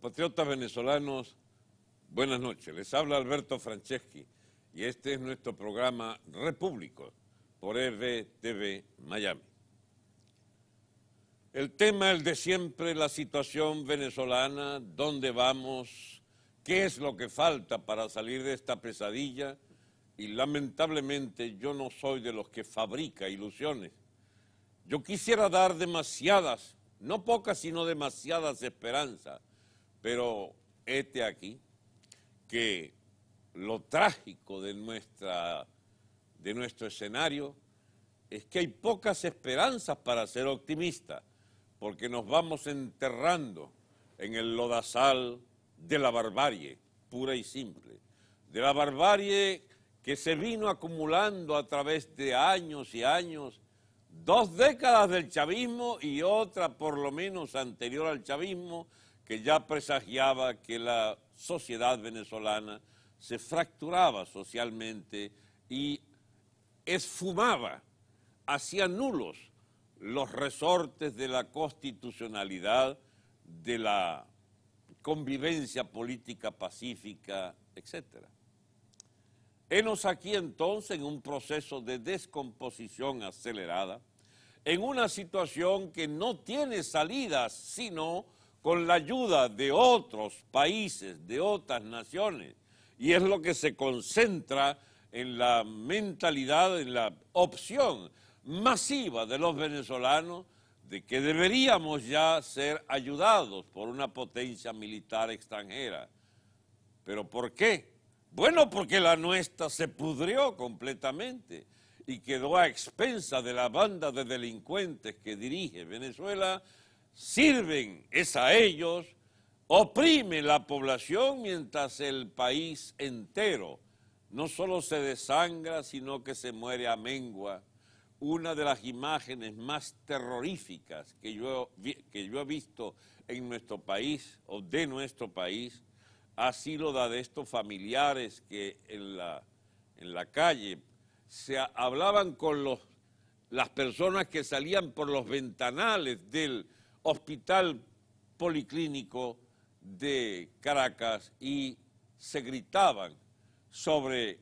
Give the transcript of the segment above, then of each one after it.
Patriotas venezolanos, buenas noches. Les habla Alberto Franceschi y este es nuestro programa Repúblico por EVTV Miami. El tema es de siempre la situación venezolana, dónde vamos, qué es lo que falta para salir de esta pesadilla y lamentablemente yo no soy de los que fabrica ilusiones. Yo quisiera dar demasiadas, no pocas, sino demasiadas esperanzas pero este aquí, que lo trágico de, de nuestro escenario es que hay pocas esperanzas para ser optimistas, porque nos vamos enterrando en el lodazal de la barbarie, pura y simple, de la barbarie que se vino acumulando a través de años y años, dos décadas del chavismo y otra por lo menos anterior al chavismo, que ya presagiaba que la sociedad venezolana se fracturaba socialmente y esfumaba, hacía nulos los resortes de la constitucionalidad, de la convivencia política pacífica, etc. Hemos aquí entonces en un proceso de descomposición acelerada, en una situación que no tiene salida sino con la ayuda de otros países, de otras naciones, y es lo que se concentra en la mentalidad, en la opción masiva de los venezolanos de que deberíamos ya ser ayudados por una potencia militar extranjera. ¿Pero por qué? Bueno, porque la nuestra se pudrió completamente y quedó a expensa de la banda de delincuentes que dirige Venezuela sirven es a ellos, oprime la población mientras el país entero no solo se desangra, sino que se muere a mengua. Una de las imágenes más terroríficas que yo, que yo he visto en nuestro país o de nuestro país ha sido la de estos familiares que en la, en la calle se hablaban con los, las personas que salían por los ventanales del, Hospital Policlínico de Caracas y se gritaban sobre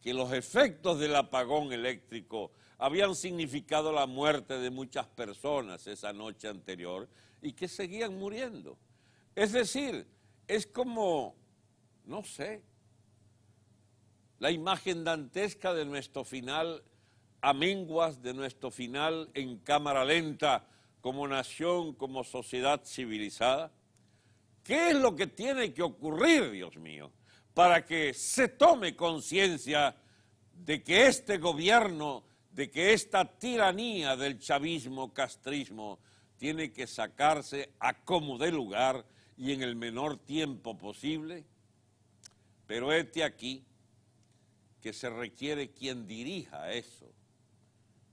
que los efectos del apagón eléctrico habían significado la muerte de muchas personas esa noche anterior y que seguían muriendo. Es decir, es como, no sé, la imagen dantesca de nuestro final a de nuestro final en cámara lenta, como nación, como sociedad civilizada? ¿Qué es lo que tiene que ocurrir, Dios mío, para que se tome conciencia de que este gobierno, de que esta tiranía del chavismo, castrismo, tiene que sacarse a como de lugar y en el menor tiempo posible? Pero este aquí que se requiere quien dirija eso.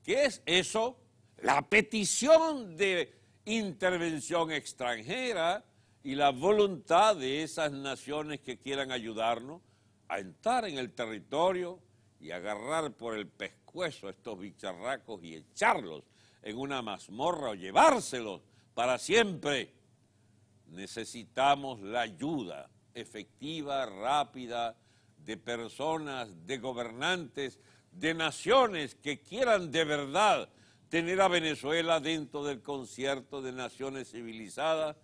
¿Qué es eso? la petición de intervención extranjera y la voluntad de esas naciones que quieran ayudarnos a entrar en el territorio y agarrar por el pescuezo a estos bicharracos y echarlos en una mazmorra o llevárselos para siempre. Necesitamos la ayuda efectiva, rápida, de personas, de gobernantes, de naciones que quieran de verdad tener a Venezuela dentro del concierto de naciones civilizadas,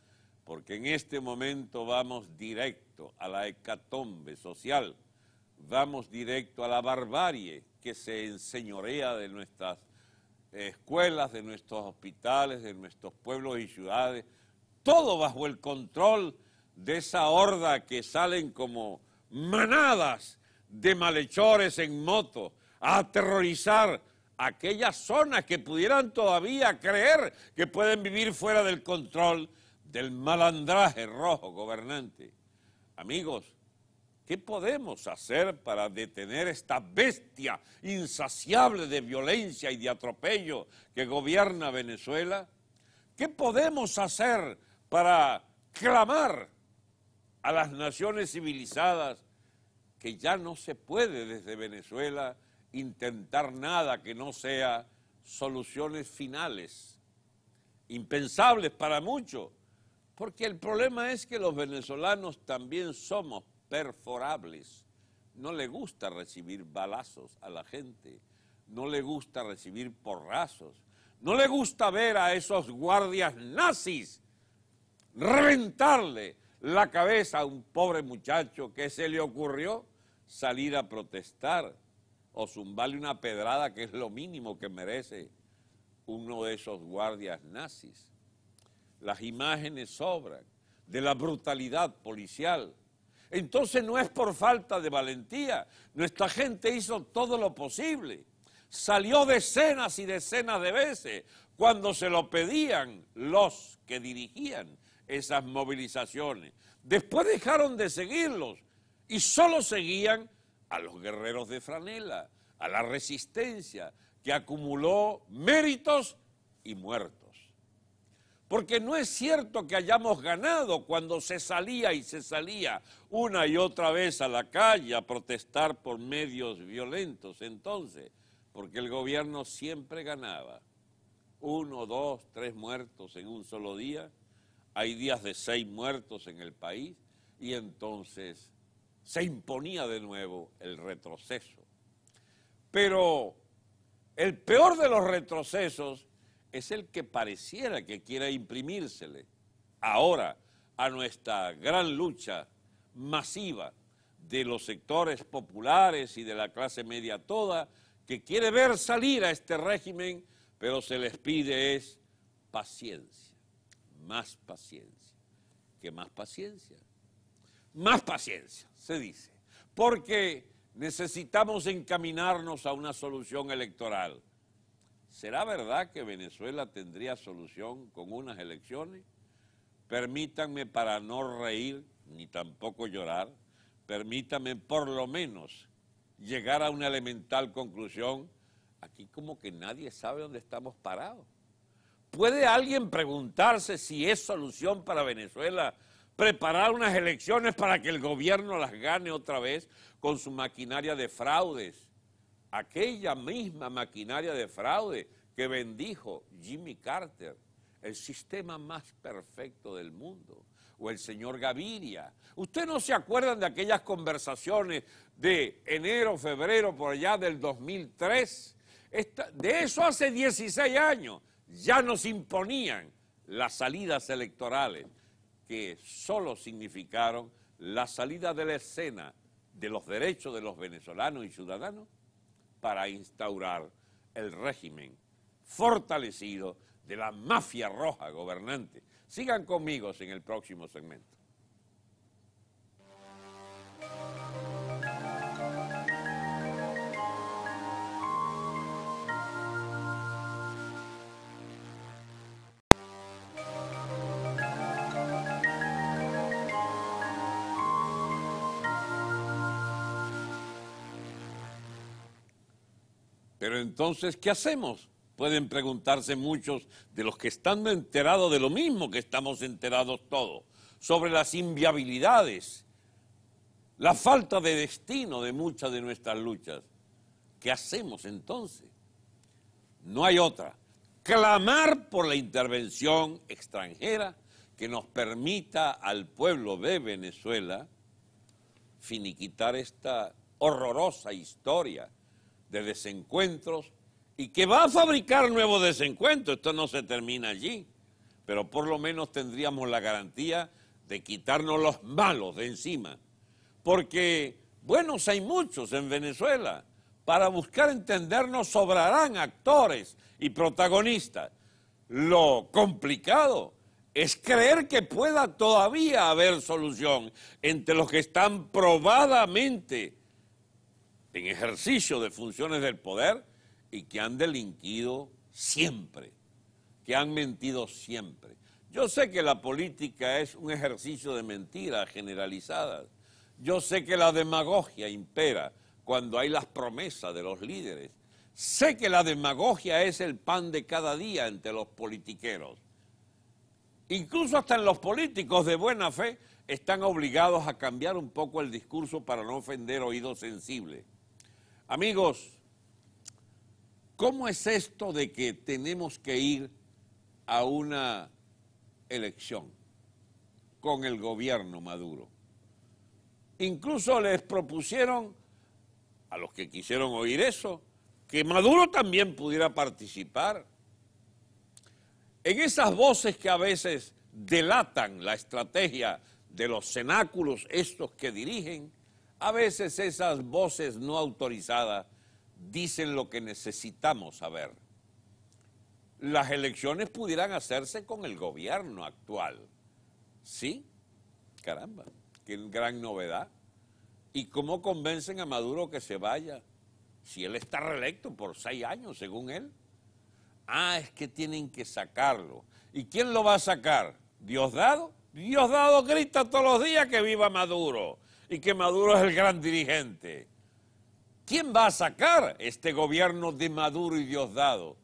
porque en este momento vamos directo a la hecatombe social, vamos directo a la barbarie que se enseñorea de nuestras escuelas, de nuestros hospitales, de nuestros pueblos y ciudades, todo bajo el control de esa horda que salen como manadas de malhechores en moto a aterrorizar aquellas zonas que pudieran todavía creer que pueden vivir fuera del control del malandraje rojo gobernante. Amigos, ¿qué podemos hacer para detener esta bestia insaciable de violencia y de atropello que gobierna Venezuela? ¿Qué podemos hacer para clamar a las naciones civilizadas que ya no se puede desde Venezuela intentar nada que no sea soluciones finales, impensables para muchos, porque el problema es que los venezolanos también somos perforables. No le gusta recibir balazos a la gente, no le gusta recibir porrazos, no le gusta ver a esos guardias nazis reventarle la cabeza a un pobre muchacho que se le ocurrió salir a protestar o zumbarle una pedrada, que es lo mínimo que merece uno de esos guardias nazis. Las imágenes sobran de la brutalidad policial. Entonces no es por falta de valentía. Nuestra gente hizo todo lo posible. Salió decenas y decenas de veces cuando se lo pedían los que dirigían esas movilizaciones. Después dejaron de seguirlos y solo seguían a los guerreros de franela, a la resistencia, que acumuló méritos y muertos. Porque no es cierto que hayamos ganado cuando se salía y se salía una y otra vez a la calle a protestar por medios violentos entonces, porque el gobierno siempre ganaba. Uno, dos, tres muertos en un solo día, hay días de seis muertos en el país y entonces se imponía de nuevo el retroceso. Pero el peor de los retrocesos es el que pareciera que quiera imprimírsele ahora a nuestra gran lucha masiva de los sectores populares y de la clase media toda, que quiere ver salir a este régimen, pero se les pide es paciencia, más paciencia, que más paciencia más paciencia, se dice, porque necesitamos encaminarnos a una solución electoral. ¿Será verdad que Venezuela tendría solución con unas elecciones? Permítanme para no reír ni tampoco llorar, permítanme por lo menos llegar a una elemental conclusión. Aquí como que nadie sabe dónde estamos parados. ¿Puede alguien preguntarse si es solución para Venezuela preparar unas elecciones para que el gobierno las gane otra vez con su maquinaria de fraudes. Aquella misma maquinaria de fraude que bendijo Jimmy Carter, el sistema más perfecto del mundo, o el señor Gaviria. ¿Usted no se acuerdan de aquellas conversaciones de enero, febrero, por allá del 2003? de eso hace 16 años ya nos imponían las salidas electorales que solo significaron la salida de la escena de los derechos de los venezolanos y ciudadanos para instaurar el régimen fortalecido de la mafia roja gobernante. Sigan conmigo en el próximo segmento. Pero entonces, ¿qué hacemos? Pueden preguntarse muchos de los que están enterados de lo mismo que estamos enterados todos, sobre las inviabilidades, la falta de destino de muchas de nuestras luchas. ¿Qué hacemos entonces? No hay otra. Clamar por la intervención extranjera que nos permita al pueblo de Venezuela finiquitar esta horrorosa historia de desencuentros y que va a fabricar nuevos desencuentros. Esto no se termina allí, pero por lo menos tendríamos la garantía de quitarnos los malos de encima. Porque buenos hay muchos en Venezuela. Para buscar entendernos sobrarán actores y protagonistas. Lo complicado es creer que pueda todavía haber solución entre los que están probadamente en ejercicio de funciones del poder y que han delinquido siempre, que han mentido siempre. Yo sé que la política es un ejercicio de mentiras generalizadas. Yo sé que la demagogia impera cuando hay las promesas de los líderes. Sé que la demagogia es el pan de cada día entre los politiqueros. Incluso hasta en los políticos de buena fe están obligados a cambiar un poco el discurso para no ofender oídos sensibles. Amigos, ¿cómo es esto de que tenemos que ir a una elección con el gobierno Maduro? Incluso les propusieron, a los que quisieron oír eso, que Maduro también pudiera participar. En esas voces que a veces delatan la estrategia de los cenáculos estos que dirigen, a veces esas voces no autorizadas dicen lo que necesitamos saber. Las elecciones pudieran hacerse con el gobierno actual. ¿Sí? Caramba, qué gran novedad. ¿Y cómo convencen a Maduro que se vaya? Si él está reelecto por seis años, según él. Ah, es que tienen que sacarlo. ¿Y quién lo va a sacar? ¿Diosdado? Diosdado grita todos los días que viva Maduro y que Maduro es el gran dirigente. ¿Quién va a sacar este gobierno de Maduro y Diosdado?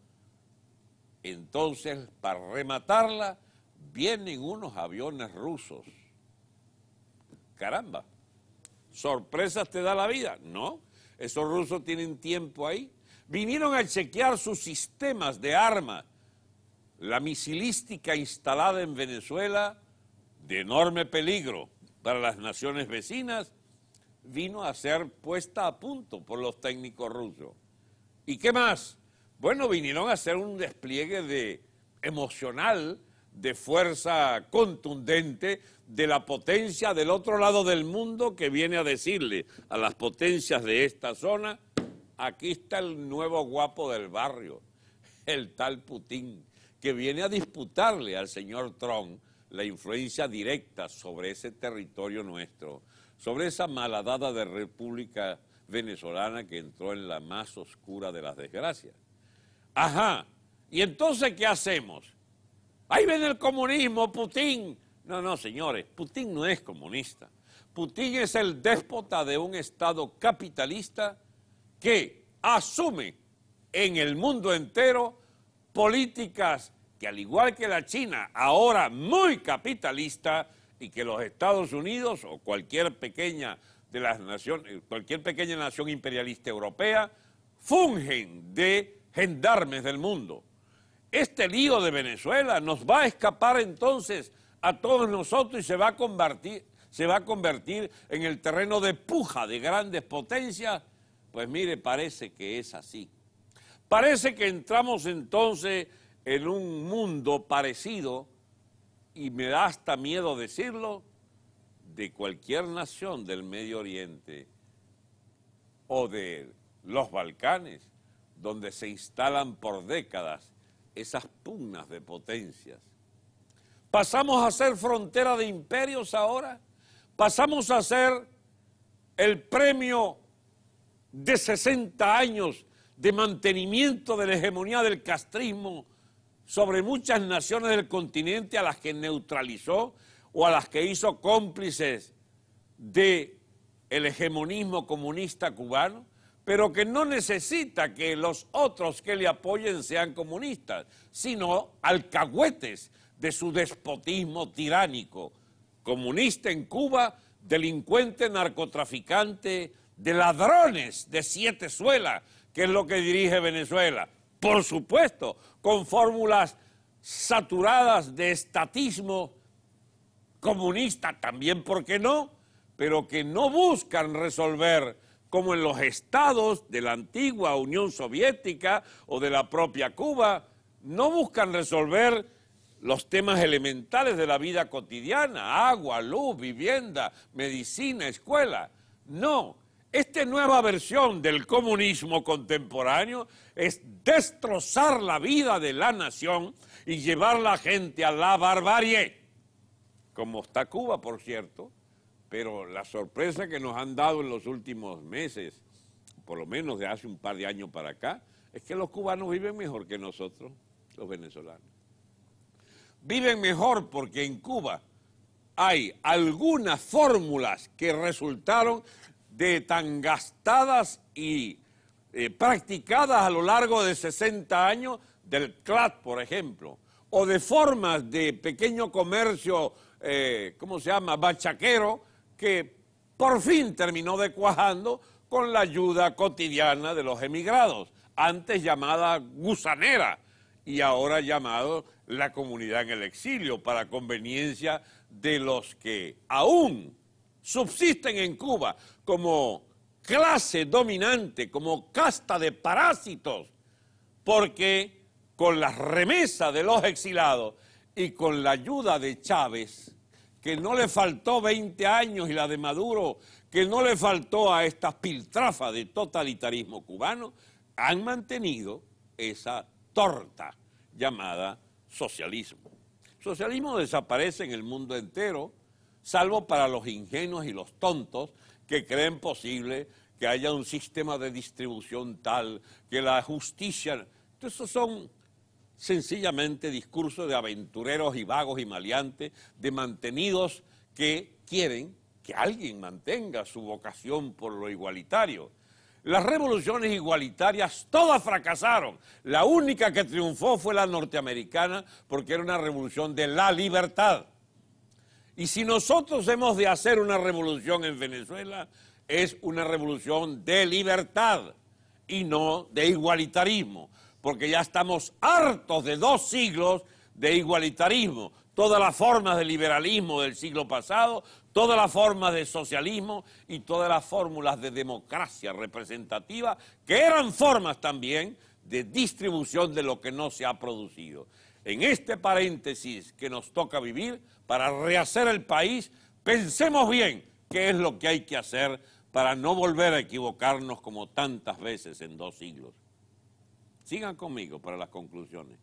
Entonces, para rematarla, vienen unos aviones rusos. Caramba, ¿sorpresas te da la vida? No, esos rusos tienen tiempo ahí. Vinieron a chequear sus sistemas de armas. La misilística instalada en Venezuela, de enorme peligro para las naciones vecinas vino a ser puesta a punto por los técnicos rusos. ¿Y qué más? Bueno, vinieron a hacer un despliegue de emocional, de fuerza contundente de la potencia del otro lado del mundo que viene a decirle a las potencias de esta zona, aquí está el nuevo guapo del barrio, el tal Putin, que viene a disputarle al señor Trump la influencia directa sobre ese territorio nuestro, sobre esa malhadada de República Venezolana que entró en la más oscura de las desgracias. Ajá, ¿y entonces qué hacemos? Ahí viene el comunismo, Putin. No, no, señores, Putin no es comunista. Putin es el déspota de un Estado capitalista que asume en el mundo entero políticas que al igual que la China, ahora muy capitalista, y que los Estados Unidos o cualquier pequeña de las naciones, eh, cualquier pequeña nación imperialista europea, fungen de gendarmes del mundo. Este lío de Venezuela nos va a escapar entonces a todos nosotros y se va a convertir, se va a convertir en el terreno de puja de grandes potencias. Pues mire, parece que es así. Parece que entramos entonces en un mundo parecido, y me da hasta miedo decirlo, de cualquier nación del Medio Oriente o de los Balcanes, donde se instalan por décadas esas pugnas de potencias. Pasamos a ser frontera de imperios ahora, pasamos a ser el premio de 60 años de mantenimiento de la hegemonía del castrismo sobre muchas naciones del continente a las que neutralizó o a las que hizo cómplices del el hegemonismo comunista cubano, pero que no necesita que los otros que le apoyen sean comunistas, sino alcahuetes de su despotismo tiránico, comunista en Cuba, delincuente, narcotraficante, de ladrones de siete suelas, que es lo que dirige Venezuela por supuesto, con fórmulas saturadas de estatismo comunista, también, ¿por qué no? Pero que no buscan resolver, como en los estados de la antigua Unión Soviética o de la propia Cuba, no buscan resolver los temas elementales de la vida cotidiana, agua, luz, vivienda, medicina, escuela. No, esta nueva versión del comunismo contemporáneo es destrozar la vida de la nación y llevar la gente a la barbarie, como está Cuba, por cierto, pero la sorpresa que nos han dado en los últimos meses, por lo menos de hace un par de años para acá, es que los cubanos viven mejor que nosotros, los venezolanos. Viven mejor porque en Cuba hay algunas fórmulas que resultaron de tan gastadas y eh, practicadas a lo largo de 60 años del CLAT, por ejemplo, o de formas de pequeño comercio, eh, ¿cómo se llama?, bachaquero, que por fin terminó de con la ayuda cotidiana de los emigrados, antes llamada gusanera y ahora llamado la comunidad en el exilio, para conveniencia de los que aún subsisten en Cuba como clase dominante, como casta de parásitos, porque con la remesa de los exilados y con la ayuda de Chávez, que no le faltó 20 años y la de Maduro, que no le faltó a esta piltrafa de totalitarismo cubano, han mantenido esa torta llamada socialismo. socialismo desaparece en el mundo entero, salvo para los ingenuos y los tontos que creen posible que haya un sistema de distribución tal, que la justicia... Entonces son sencillamente discursos de aventureros y vagos y maleantes, de mantenidos que quieren que alguien mantenga su vocación por lo igualitario. Las revoluciones igualitarias todas fracasaron. La única que triunfó fue la norteamericana porque era una revolución de la libertad. Y si nosotros hemos de hacer una revolución en Venezuela, es una revolución de libertad y no de igualitarismo, porque ya estamos hartos de dos siglos de igualitarismo. Todas las formas de liberalismo del siglo pasado, todas las formas de socialismo y todas las fórmulas de democracia representativa, que eran formas también de distribución de lo que no se ha producido. En este paréntesis que nos toca vivir, para rehacer el país, pensemos bien qué es lo que hay que hacer para no volver a equivocarnos como tantas veces en dos siglos. Sigan conmigo para las conclusiones.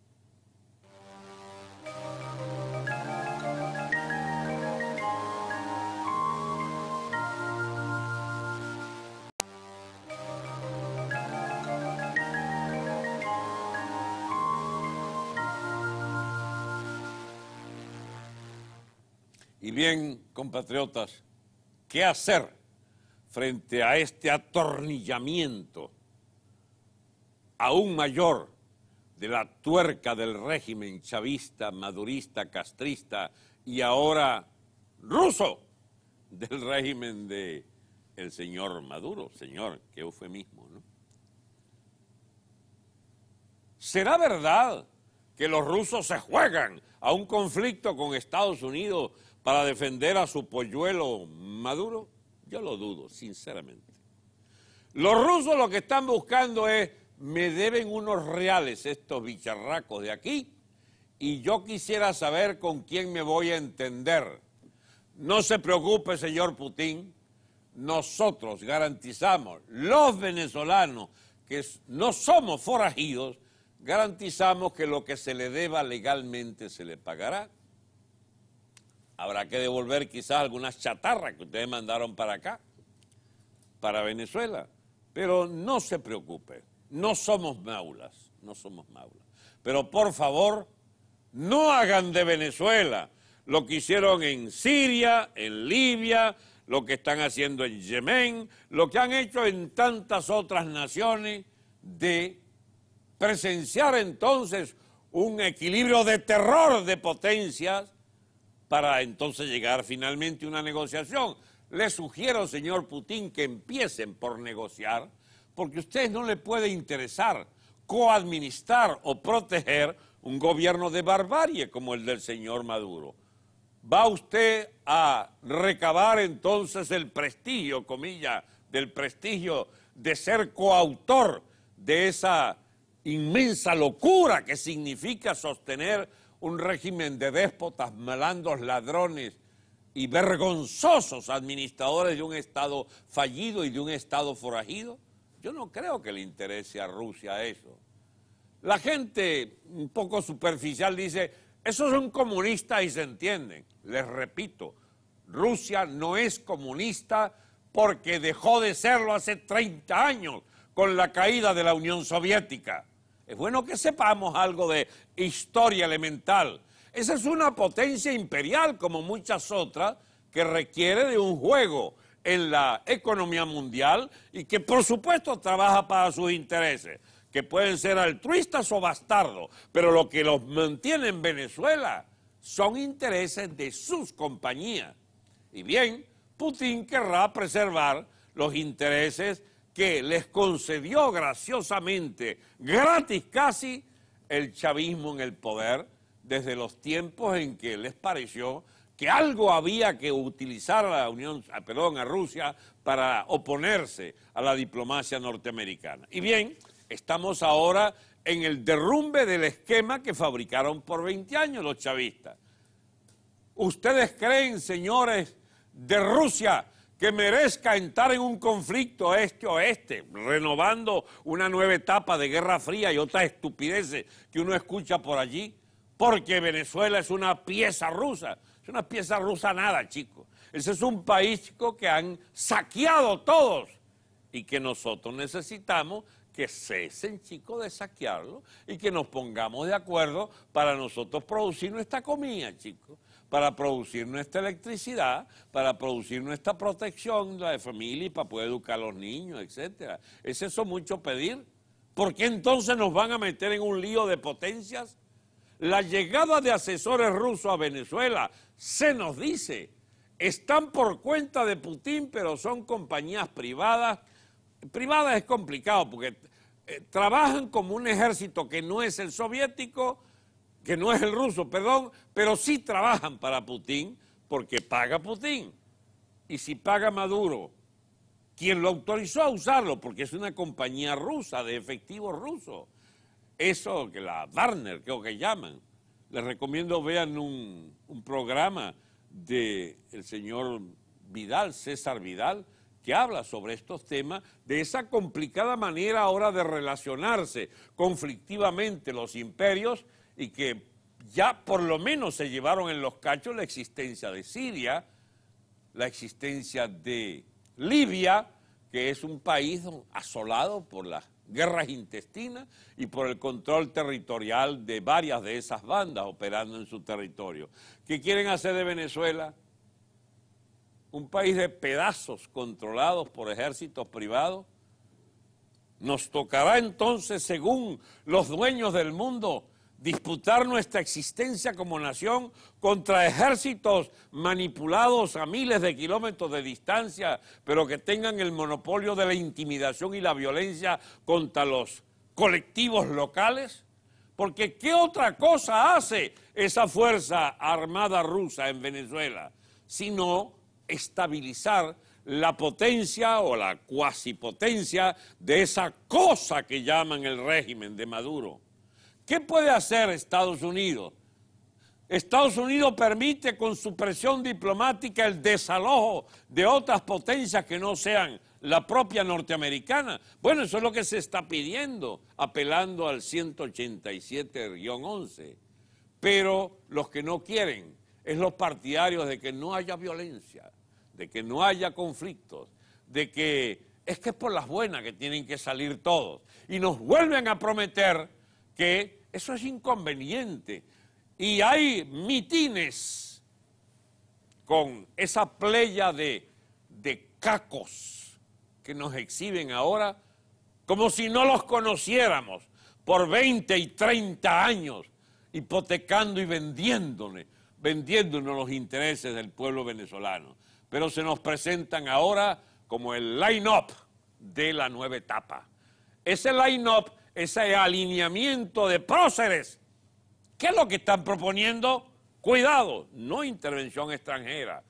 Y bien, compatriotas, ¿qué hacer frente a este atornillamiento aún mayor de la tuerca del régimen chavista, madurista, castrista y ahora ruso del régimen de el señor Maduro, señor, que eufemismo, ¿no? ¿Será verdad que los rusos se juegan a un conflicto con Estados Unidos para defender a su polluelo Maduro? Yo lo dudo, sinceramente. Los rusos lo que están buscando es, me deben unos reales estos bicharracos de aquí y yo quisiera saber con quién me voy a entender. No se preocupe, señor Putin, nosotros garantizamos, los venezolanos que no somos forajidos, garantizamos que lo que se le deba legalmente se le pagará habrá que devolver quizás algunas chatarras que ustedes mandaron para acá, para Venezuela. Pero no se preocupe, no somos maulas, no somos maulas. Pero por favor, no hagan de Venezuela lo que hicieron en Siria, en Libia, lo que están haciendo en Yemen, lo que han hecho en tantas otras naciones, de presenciar entonces un equilibrio de terror de potencias para entonces llegar finalmente a una negociación. Le sugiero, señor Putin, que empiecen por negociar, porque a ustedes no le puede interesar coadministrar o proteger un gobierno de barbarie como el del señor Maduro. ¿Va usted a recabar entonces el prestigio, comilla, del prestigio de ser coautor de esa inmensa locura que significa sostener un régimen de déspotas, malandos, ladrones y vergonzosos administradores de un Estado fallido y de un Estado forajido? Yo no creo que le interese a Rusia eso. La gente un poco superficial dice, esos son comunistas y se entienden. Les repito, Rusia no es comunista porque dejó de serlo hace 30 años con la caída de la Unión Soviética. Es bueno que sepamos algo de historia elemental. Esa es una potencia imperial como muchas otras que requiere de un juego en la economía mundial y que por supuesto trabaja para sus intereses, que pueden ser altruistas o bastardos, pero lo que los mantiene en Venezuela son intereses de sus compañías. Y bien, Putin querrá preservar los intereses que les concedió graciosamente, gratis casi, el chavismo en el poder desde los tiempos en que les pareció que algo había que utilizar a la Unión, ah, perdón, a Rusia para oponerse a la diplomacia norteamericana. Y bien, estamos ahora en el derrumbe del esquema que fabricaron por 20 años los chavistas. ¿Ustedes creen, señores de Rusia, que merezca entrar en un conflicto este este, renovando una nueva etapa de guerra fría y otras estupideces que uno escucha por allí, porque Venezuela es una pieza rusa, es una pieza rusa nada, chicos. Ese es un país chico, que han saqueado todos y que nosotros necesitamos que cesen, chicos, de saquearlo y que nos pongamos de acuerdo para nosotros producir nuestra comida, chicos para producir nuestra electricidad, para producir nuestra protección, la de familia, y para poder educar a los niños, etcétera. ¿Es eso mucho pedir? ¿Por qué entonces nos van a meter en un lío de potencias? La llegada de asesores rusos a Venezuela, se nos dice, están por cuenta de Putin, pero son compañías privadas. Privadas es complicado porque eh, trabajan como un ejército que no es el soviético, que no es el ruso, perdón, pero sí trabajan para Putin porque paga Putin. Y si paga Maduro, quien lo autorizó a usarlo, porque es una compañía rusa de efectivo ruso, eso que la Warner creo que llaman, les recomiendo vean un, programa del el señor Vidal, César Vidal, que habla sobre estos temas, de esa complicada manera ahora de relacionarse conflictivamente los imperios y que ya por lo menos se llevaron en los cachos la existencia de Siria, la existencia de Libia, que es un país asolado por las guerras intestinas y por el control territorial de varias de esas bandas operando en su territorio. ¿Qué quieren hacer de Venezuela? Un país de pedazos controlados por ejércitos privados. Nos tocará entonces, según los dueños del mundo, disputar nuestra existencia como nación contra ejércitos manipulados a miles de kilómetros de distancia, pero que tengan el monopolio de la intimidación y la violencia contra los colectivos locales? Porque ¿qué otra cosa hace esa fuerza armada rusa en Venezuela sino estabilizar la potencia o la cuasi potencia de esa cosa que llaman el régimen de Maduro? ¿Qué puede hacer Estados Unidos? Estados Unidos permite con su presión diplomática el desalojo de otras potencias que no sean la propia norteamericana. Bueno, eso es lo que se está pidiendo, apelando al 187-11. Pero los que no quieren es los partidarios de que no haya violencia, de que no haya conflictos, de que es que es por las buenas que tienen que salir todos. Y nos vuelven a prometer que eso es inconveniente. Y hay mitines con esa playa de, cacos que nos exhiben ahora como si no los conociéramos por 20 y 30 años, hipotecando y vendiéndole, vendiéndonos los intereses del pueblo venezolano. Pero se nos presentan ahora como el line-up de la nueva etapa. Ese line-up ese alineamiento de próceres. ¿Qué es lo que están proponiendo? Cuidado, no intervención extranjera,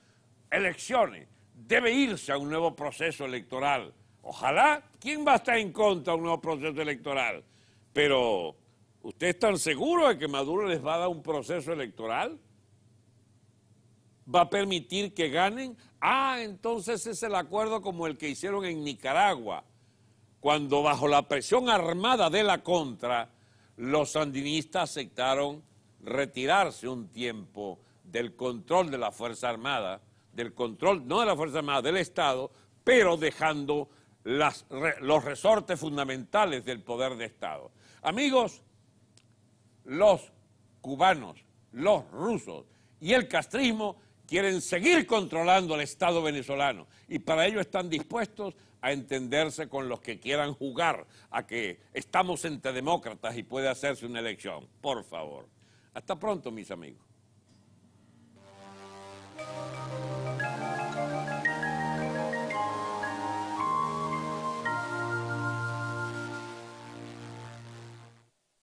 elecciones. Debe irse a un nuevo proceso electoral. Ojalá, ¿quién va a estar en contra de un nuevo proceso electoral? Pero, ¿ustedes están seguros de que Maduro les va a dar un proceso electoral? ¿Va a permitir que ganen? Ah, entonces es el acuerdo como el que hicieron en Nicaragua cuando bajo la presión armada de la contra, los sandinistas aceptaron retirarse un tiempo del control de la Fuerza Armada, del control no de la Fuerza Armada, del Estado, pero dejando los resortes fundamentales del poder de Estado. Amigos, los cubanos, los rusos y el castrismo quieren seguir controlando al Estado venezolano y para ello están dispuestos a entenderse con los que quieran jugar a que estamos entre demócratas y puede hacerse una elección. Por favor. Hasta pronto, mis amigos.